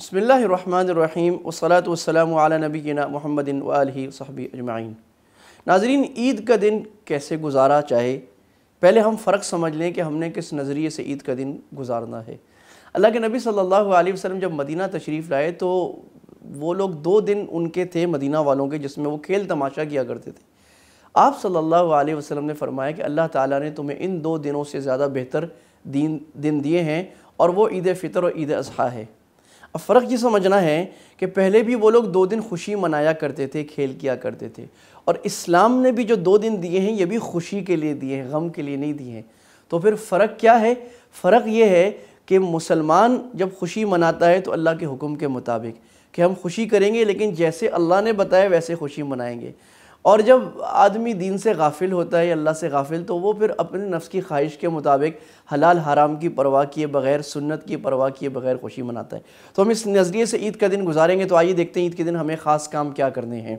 بسم اللہ الرحمن الرحیم والسلام علی نبینا محمد و آلہ صحبی اجمعین ناظرین عید کا دن کیسے گزارا چاہے پہلے ہم فرق سمجھ لیں کہ ہم نے کس نظریے سے عید کا دن گزارنا ہے اللہ کے نبی صلی اللہ علیہ وسلم جب مدینہ تشریف لائے تو وہ لوگ دو دن ان کے تھے مدینہ والوں کے جس میں وہ کھیل تماشا کیا کرتے تھے آپ صلی اللہ علیہ وسلم نے فرمایا کہ اللہ تعالیٰ نے تمہیں ان دو دنوں سے زیادہ بہتر دین دن دیے ہیں اور وہ عید فطر اور عید اضحیٰ ہے اب فرق یہ سمجھنا ہے کہ پہلے بھی وہ لوگ دو دن خوشی منایا کرتے تھے کھیل کیا کرتے تھے اور اسلام نے بھی جو دو دن دیے ہیں یہ بھی خوشی کے لیے دیے ہیں غم کے لیے نہیں دیے ہیں تو پھر فرق کیا ہے فرق یہ ہے کہ مسلمان جب خوشی مناتا ہے تو اللہ کے حکم کے مطابق کہ ہم خوشی کریں گے لیکن جیسے اللہ نے بتایا ویسے خوشی منائیں گے اور جب آدمی دین سے غافل ہوتا ہے اللہ سے غافل تو وہ پھر اپنے نفس کی خواہش کے مطابق حلال حرام کی پرواہ کیے بغیر سنت کی پرواہ کیے بغیر خوشی مناتا ہے تو ہم اس نظریے سے عید کا دن گزاریں گے تو آئیے دیکھتے ہیں عید کے دن ہمیں خاص کام کیا کرنے ہیں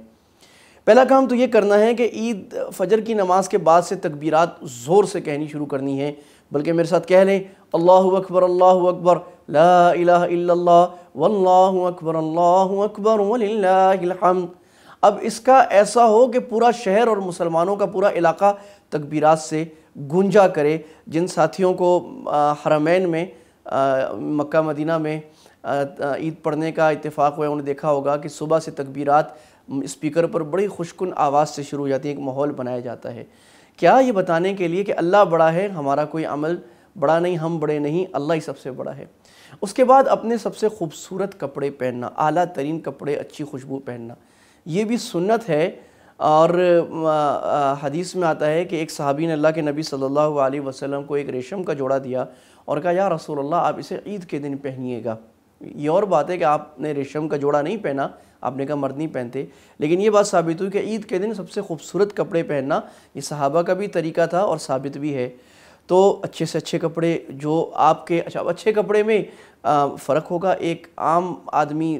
پہلا کام تو یہ کرنا ہے کہ عید فجر کی نماز کے بعد سے تکبیرات زور سے کہنی شروع کرنی ہے بلکہ میرے ساتھ کہہ لیں اللہ اکبر اللہ اکبر لا الہ الا اللہ واللہ اکبر اللہ اکبر وللہ الحمد اب اس کا ایسا ہو کہ پورا شہر اور مسلمانوں کا پورا علاقہ تکبیرات سے گنجا کرے جن ساتھیوں کو حرمین میں مکہ مدینہ میں عید پڑھنے کا اتفاق ہوا انہیں دیکھا ہوگا کہ صبح سے تکبیرات اسپیکر پر بڑی خوشکن آواز سے شروع ہو جاتی ہیں ایک ماحول بنایا جاتا ہے کیا یہ بتانے کے لیے کہ اللہ بڑا ہے ہمارا کوئی عمل بڑا نہیں ہم بڑے نہیں اللہ ہی سب سے بڑا ہے اس کے بعد اپنے سب سے خوبصورت کپڑے پہننا اعلیٰ ترین کپڑے اچھی خوشبو پہننا یہ بھی سنت ہے اور حدیث میں آتا ہے کہ ایک صحابی نے اللہ کے نبی صلی اللہ علیہ وسلم کو ایک ریشم کا جوڑا دیا اور کہا یا رسول اللہ آپ اسے عید کے دن پہنیے گا یہ اور بات ہے کہ آپ نے ریشم کا جوڑا نہیں پہنا آپ نے کہا مرد نہیں پہنتے لیکن یہ بات ثابت ہوئی کہ عید کے دن سب سے خوبصورت کپڑے پہننا یہ صحابہ کا بھی طریقہ تھا اور ثابت بھی ہے تو اچھے سے اچھے کپڑے جو آپ کے اچھا اچھے کپڑے میں فرق ہوگا ایک عام آدمی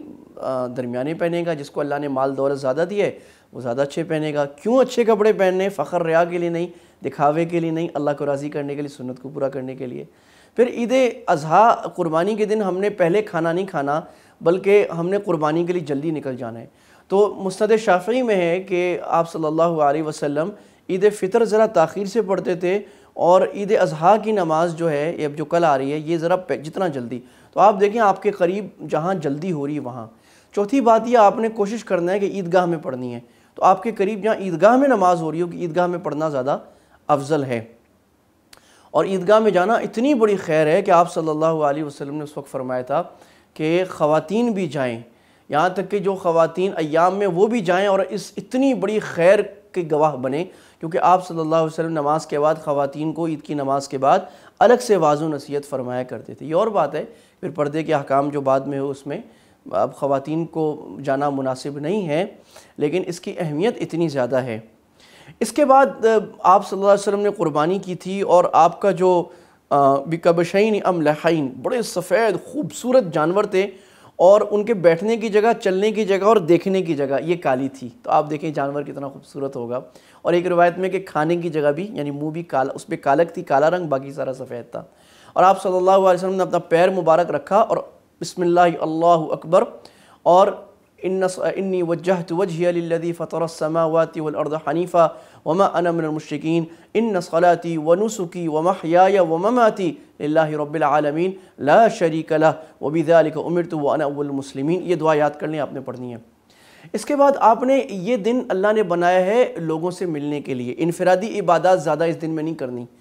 درمیانے پہنے گا جس کو اللہ نے مال دولت زیادہ دی ہے وہ زیادہ اچھے پہنے گا کیوں اچھے کپڑے پہننے فخر ریا کے لیے نہیں دکھاوے کے لیے نہیں اللہ کو راضی کرنے کے لیے سنت کو پورا کرنے کے لیے پھر عید اضحیٰ قربانی کے دن ہم نے پہلے کھانا نہیں کھانا بلکہ ہم نے قربانی کے لیے جلدی نکل جانا ہے تو مستد شافعی میں ہے کہ آپ صلی اللہ علیہ وسلم عید فطر ذرا تاخیر سے پڑھتے تھے اور عید اضحیٰ کی نماز جو ہے یہ اب جو کل آ رہی ہے یہ ذرا جتنا جلدی تو آپ دیکھیں آپ کے قریب جہاں جلدی ہو رہی ہے وہاں چوتھی بات یہ آپ نے کوشش کرنا ہے کہ عیدگاہ میں پڑھنی ہے تو آپ کے قریب جہاں عیدگاہ میں نماز ہو رہی ہو کہ عیدگاہ میں پڑھنا زیادہ افضل ہے اور عیدگاہ میں جانا اتنی بڑی خیر ہے کہ آپ صلی اللہ علیہ وسلم نے اس وقت فرمایا تھا کہ خواتین بھی جائیں یہاں تک کہ جو خواتین ایام میں وہ بھی جائیں اور اس اتنی بڑی خیر کے گواہ بنیں کیونکہ آپ صلی اللہ علیہ وسلم نماز کے بعد خواتین کو عید کی نماز کے بعد الگ سے واضح نصیحت فرمایا کرتے تھے یہ اور بات ہے پھر پردے کے احکام جو بعد میں ہو اس میں اب خواتین کو جانا مناسب نہیں ہے لیکن اس کی اہمیت اتنی زیادہ ہے اس کے بعد آپ صلی اللہ علیہ وسلم نے قربانی کی تھی اور آپ کا جو بکبشین ام لحین بڑے سفید خوبصورت جانور تھے اور ان کے بیٹھنے کی جگہ چلنے کی جگہ اور دیکھنے کی جگہ یہ کالی تھی تو آپ دیکھیں جانور کتنا خوبصورت ہوگا اور ایک روایت میں کہ کھانے کی جگہ بھی یعنی منہ بھی کالا اس پہ کالک تھی کالا رنگ باقی سارا سفید تھا اور آپ صلی اللہ علیہ وسلم نے اپنا پیر مبارک رکھا اور بسم اللہ اللہ اکبر اور انی وجہت وجہی للذی فطر السماوات والارض حنیفا وما انا حنیفہ وما ان صلاتی ونسکی ومحیای ومماتی للہ رب العالمین لا شریک لہ وبذالک امرت وانا اول المسلمین یہ دعا کر لیں آپ نے پڑھنی ہے اس کے بعد آپ نے یہ دن اللہ نے بنایا ہے لوگوں سے ملنے کے لیے انفرادی عبادات زیادہ اس دن نہیں کرنی ہے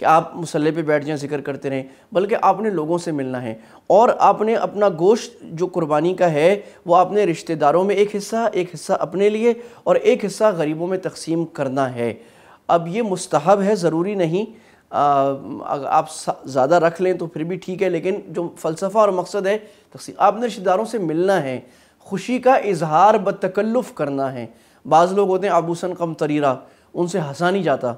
کہ آپ مسلح پہ بیٹھ جائیں ذکر کرتے رہیں بلکہ آپ نے لوگوں سے ملنا ہے اور آپ نے اپنا گوشت جو قربانی کا ہے وہ آپ نے رشتہ داروں میں ایک حصہ ایک حصہ اپنے لیے اور ایک حصہ غریبوں میں تقسیم کرنا ہے اب یہ مستحب ہے ضروری نہیں آپ زیادہ رکھ لیں تو پھر بھی ٹھیک ہے لیکن جو فلسفہ اور مقصد ہے تقسیم آپ نے رشتہ داروں سے ملنا ہے خوشی کا اظہار بتکلف کرنا ہے بعض لوگ ہوتے ہیں ابوسن کم تریرہ ان سے ہنسا نہیں جاتا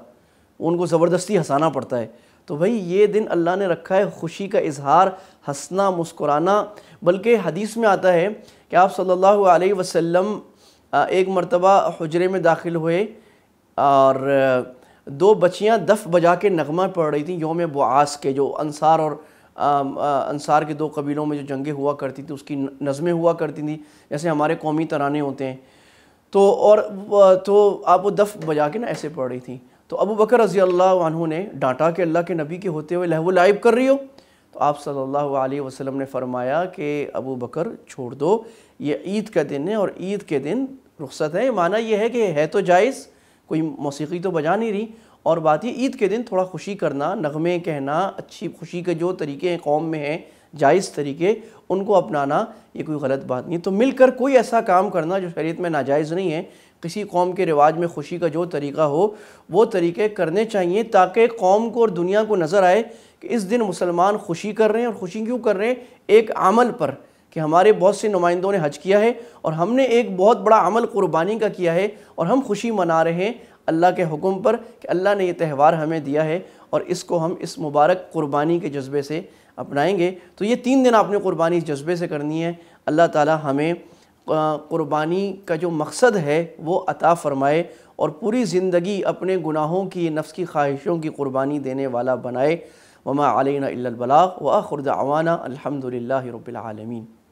ان کو زبردستی ہنسانا پڑتا ہے تو بھائی یہ دن اللہ نے رکھا ہے خوشی کا اظہار ہنسنا مسکرانا بلکہ حدیث میں آتا ہے کہ آپ صلی اللہ علیہ وسلم ایک مرتبہ حجرے میں داخل ہوئے اور دو بچیاں دف بجا کے نغمہ پڑھ رہی تھیں یوم بعاس کے جو انصار اور انصار کے دو قبیلوں میں جو جنگیں ہوا کرتی تھیں اس کی نظمیں ہوا کرتی تھیں جیسے ہمارے قومی ترانے ہوتے ہیں تو اور تو آپ وہ دف بجا کے نا ایسے پڑھ رہی تھیں تو ابو بکر رضی اللہ عنہ نے ڈانٹا کہ اللہ کے نبی کے ہوتے ہوئے لہو لائب کر رہی ہو تو آپ صلی اللہ علیہ وسلم نے فرمایا کہ ابو بکر چھوڑ دو یہ عید کا دن ہے اور عید کے دن رخصت ہے معنی یہ ہے کہ ہے تو جائز کوئی موسیقی تو بجا نہیں رہی اور بات یہ عید کے دن تھوڑا خوشی کرنا نغمے کہنا اچھی خوشی کے جو طریقے ہیں قوم میں ہیں جائز طریقے ان کو اپنانا یہ کوئی غلط بات نہیں تو مل کر کوئی ایسا کام کرنا جو شریعت میں ناجائز نہیں ہے کسی قوم کے رواج میں خوشی کا جو طریقہ ہو وہ طریقے کرنے چاہیے تاکہ قوم کو اور دنیا کو نظر آئے کہ اس دن مسلمان خوشی کر رہے ہیں اور خوشی کیوں کر رہے ہیں ایک عمل پر کہ ہمارے بہت سے نمائندوں نے حج کیا ہے اور ہم نے ایک بہت بڑا عمل قربانی کا کیا ہے اور ہم خوشی منا رہے ہیں اللہ کے حکم پر کہ اللہ نے یہ تہوار ہمیں دیا ہے اور اس کو ہم اس مبارک قربانی کے جذبے سے اپنائیں گے تو یہ تین دن آپ نے قربانی اس جذبے سے کرنی ہے اللہ تعالی ہمیں قربانی کا جو مقصد ہے وہ عطا فرمائے اور پوری زندگی اپنے گناہوں کی نفس کی خواہشوں کی قربانی دینے والا بنائے وما علینا الا البلاغ آخرد دعوانا الحمدللہ رب العالمین